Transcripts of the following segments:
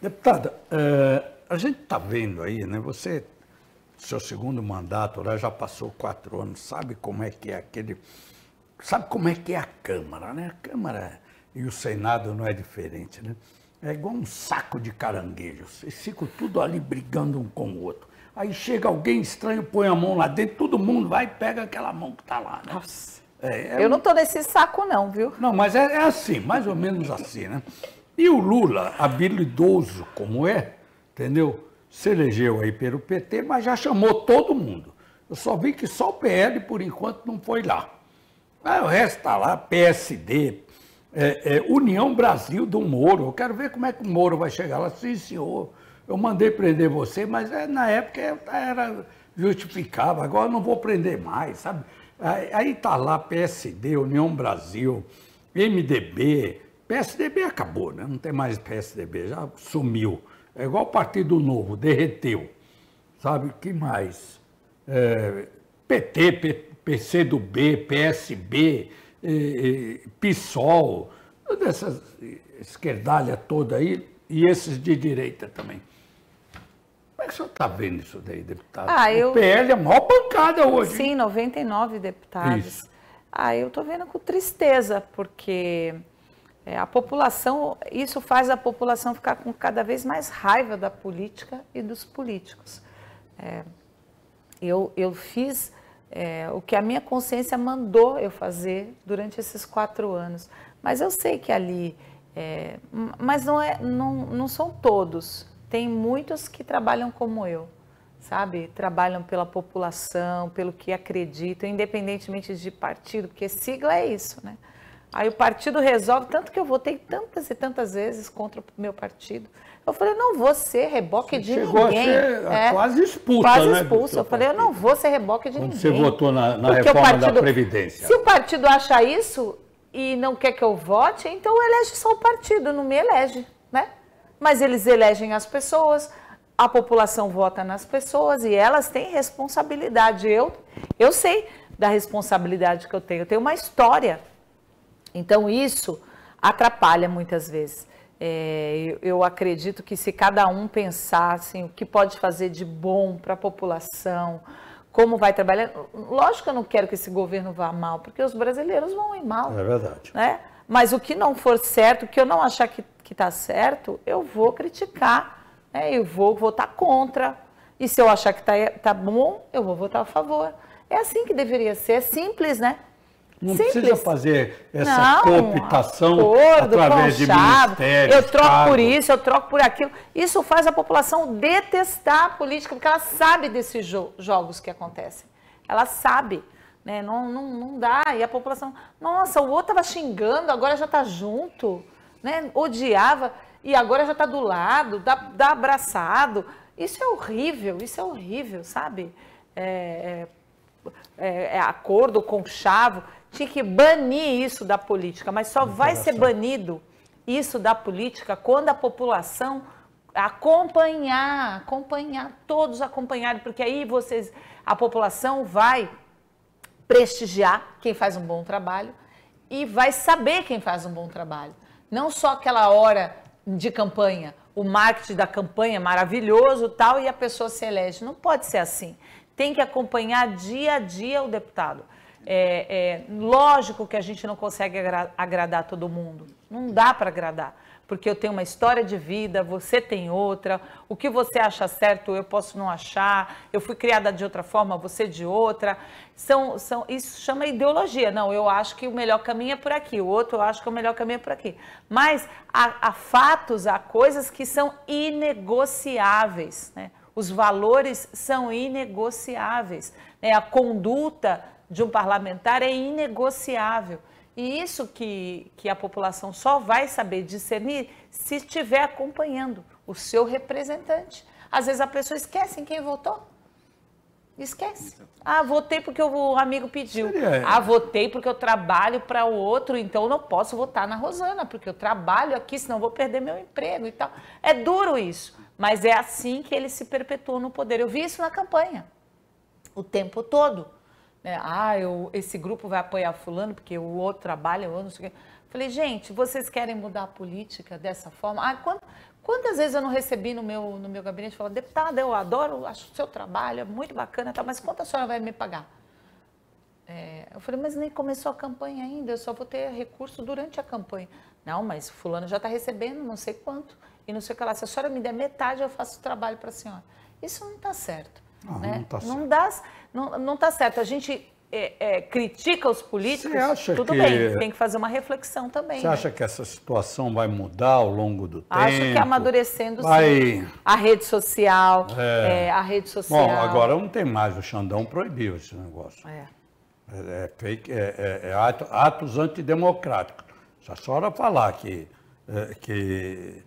Deputada, é, eh, a gente está vendo aí, né? Você, seu segundo mandato lá né, já passou quatro anos, sabe como é que é aquele. Sabe como é que é a Câmara, né? A Câmara e o Senado não é diferente, né? É igual um saco de caranguejos. Eles ficam tudo ali brigando um com o outro. Aí chega alguém estranho, põe a mão lá dentro, todo mundo vai e pega aquela mão que está lá, né? Nossa. É, é... Eu não estou nesse saco, não, viu? Não, mas é, é assim, mais ou menos assim, né? E o Lula, habilidoso como é, entendeu? Se elegeu aí pelo PT, mas já chamou todo mundo. Eu só vi que só o PL, por enquanto, não foi lá. Mas ah, o resto está lá, PSD, é, é, União Brasil do Moro. Eu quero ver como é que o Moro vai chegar lá. Sim, senhor, eu mandei prender você, mas é, na época era justificava agora não vou prender mais, sabe? Aí está lá PSD, União Brasil, MDB, PSDB acabou, né? não tem mais PSDB, já sumiu. É igual o Partido Novo, derreteu. Sabe, que mais? É, PT, P, PC do B, PSB, e, e, PSOL, toda essa esquerdalha toda aí, e esses de direita também. Como é que o senhor está vendo isso daí, deputado? Ah, eu... O PL é a maior pancada hoje. Sim, 99 deputados. Isso. Ah, eu estou vendo com tristeza, porque é, a população, isso faz a população ficar com cada vez mais raiva da política e dos políticos. É, eu, eu fiz é, o que a minha consciência mandou eu fazer durante esses quatro anos, mas eu sei que ali, é, mas não, é, não, não são todos, tem muitos que trabalham como eu, sabe? Trabalham pela população, pelo que acreditam, independentemente de partido, porque sigla é isso, né? Aí o partido resolve, tanto que eu votei tantas e tantas vezes contra o meu partido. Eu falei, eu não vou ser reboque de chegou ninguém. a ser ah, é, quase expulsa, Quase né, expulsa. Eu falei, eu não vou ser reboque de Quando ninguém. Você votou na, na reforma partido, da Previdência. Se o partido acha isso e não quer que eu vote, então elege só o partido, não me elege, né? Mas eles elegem as pessoas, a população vota nas pessoas e elas têm responsabilidade. Eu, eu sei da responsabilidade que eu tenho. Eu tenho uma história então, isso atrapalha muitas vezes. É, eu, acredito que se cada um pensasse assim, o que pode fazer de bom para a população, como vai trabalhar. Lógico que eu não quero que esse governo vá mal, porque os brasileiros vão ir mal. É verdade. Né? Mas o que não for certo, o que eu não achar que está certo, eu vou criticar, né? eu vou votar contra. E se eu achar que está tá bom, eu vou votar a favor. É assim que deveria ser, é simples, né? Não Simples. precisa fazer essa não, cooptação acordo, através de ministérios. Eu troco por isso, eu troco por aquilo. Isso faz a população detestar a política, porque ela sabe desses jo jogos que acontecem. Ela sabe. Né? Não, não, não dá. E a população, nossa, o outro estava xingando, agora já está junto, né? odiava e agora já está do lado, dá, dá abraçado. Isso é horrível, isso é horrível, sabe? É, é, é, é, acordo com chavo, tinha que banir isso da política, mas só vai ser banido isso da política quando a população acompanhar, acompanhar, todos acompanharem, porque aí vocês, a população vai prestigiar quem faz um bom trabalho e vai saber quem faz um bom trabalho. Não só aquela hora de campanha, o marketing da campanha maravilhoso tal, e a pessoa se elege. Não pode ser assim tem que acompanhar dia a dia o deputado. É, é, lógico que a gente não consegue agra agradar todo mundo. Não dá para agradar, porque eu tenho uma história de vida, você tem outra. O que você acha certo, eu posso não achar. Eu fui criada de outra forma, você de outra. São, são, isso chama ideologia. Não, eu acho que o melhor caminho é por aqui. O outro eu acho que é o melhor caminho é por aqui. Mas há, há fatos, há coisas que são inegociáveis, né? Os valores são inegociáveis. Né? A conduta de um parlamentar é inegociável. E isso que, que a população só vai saber discernir se estiver acompanhando o seu representante. Às vezes a pessoa esquece em quem votou. Esquece. Então. Ah, votei porque o amigo pediu. É. Ah, votei porque eu trabalho para o outro, então não posso votar na Rosana, porque eu trabalho aqui, senão vou perder meu emprego e tal. É duro isso. Mas é assim que ele se perpetua no poder. Eu vi isso na campanha, o tempo todo. Né? Ah, eu, esse grupo vai apoiar fulano porque o outro trabalha, eu não sei o quê. Falei, gente, vocês querem mudar a política dessa forma? Ah, quantas, quantas vezes eu não recebi no meu, no meu gabinete, falando, deputada, eu adoro, acho o seu trabalho, é muito bacana, tá, mas quanto a senhora vai me pagar? É, eu falei, mas nem começou a campanha ainda, eu só vou ter recurso durante a campanha. Não, mas fulano já está recebendo não sei quanto e não sei o que lá. Se a senhora me der metade, eu faço o trabalho para a senhora. Isso não está certo. Não, ah, né? não está certo. Não, dá, não, não tá certo. A gente é, é, critica os políticos, tudo que... bem, tem que fazer uma reflexão também. Você né? acha que essa situação vai mudar ao longo do Acho tempo? Acho que amadurecendo vai... a rede social, é... é a rede social. Bom, agora não tem mais, o Xandão proibiu esse negócio. É. é, é fake, é, atos antidemocráticos. Se a senhora falar que, que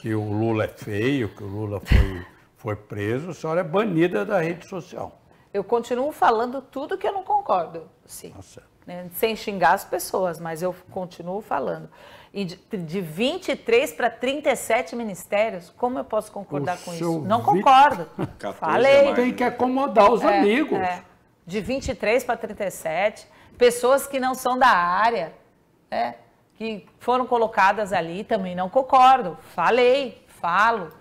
que o Lula é feio, que o Lula foi, foi preso, a senhora é banida da rede social. Eu continuo falando tudo que eu não concordo, sim. Tá Nossa. Né, sem xingar as pessoas, mas eu continuo falando. E de, de 23 para 37 ministérios, como eu posso concordar o com isso? Não concordo. É Falei. Mais, Tem que acomodar os é, amigos. É. De 23 para 37, pessoas que não são da área. É que foram colocadas ali, também não concordo. Falei, falo,